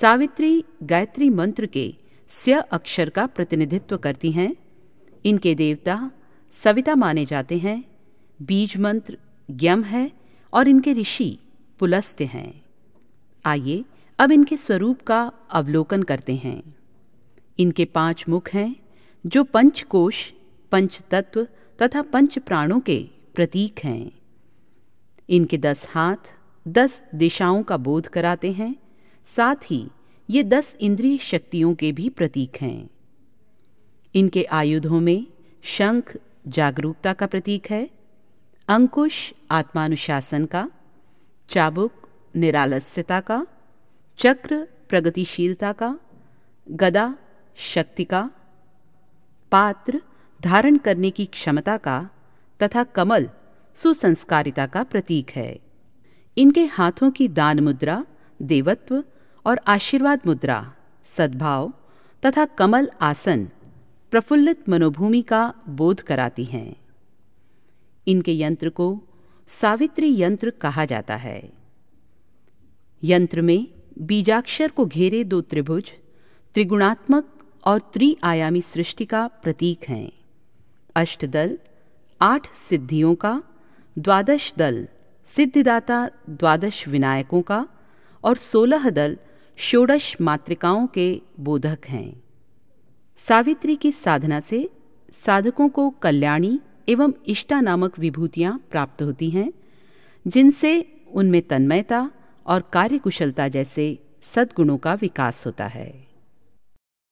सावित्री गायत्री मंत्र के स्य अक्षर का प्रतिनिधित्व करती हैं इनके देवता सविता माने जाते हैं बीज मंत्र ज्ञम है और इनके ऋषि पुलस्त्य हैं आइए अब इनके स्वरूप का अवलोकन करते हैं इनके पांच मुख हैं जो पंचकोश पंच तत्व तथा पंच प्राणों के प्रतीक हैं इनके दस हाथ दस दिशाओं का बोध कराते हैं साथ ही ये दस इंद्रिय शक्तियों के भी प्रतीक हैं इनके आयुधों में शंख जागरूकता का प्रतीक है अंकुश आत्मानुशासन का चाबुक निरालस्यता का चक्र प्रगतिशीलता का गदा शक्ति का पात्र धारण करने की क्षमता का तथा कमल सुसंस्कारिता का प्रतीक है इनके हाथों की दान मुद्रा देवत्व और आशीर्वाद मुद्रा सद्भाव तथा कमल आसन प्रफुल्लित मनोभूमि का बोध कराती हैं इनके यंत्र को सावित्री यंत्र कहा जाता है यंत्र में बीजाक्षर को घेरे दो त्रिभुज त्रिगुणात्मक और त्रिआयामी सृष्टि का प्रतीक हैं अष्टदल आठ सिद्धियों का द्वादश दल सिद्धिदाता द्वादश विनायकों का और सोलह दल षोडश मातृकाओं के बोधक हैं सावित्री की साधना से साधकों को कल्याणी एवं इष्टा नामक विभूतियां प्राप्त होती हैं जिनसे उनमें तन्मयता और कार्यकुशलता जैसे सद्गुणों का विकास होता है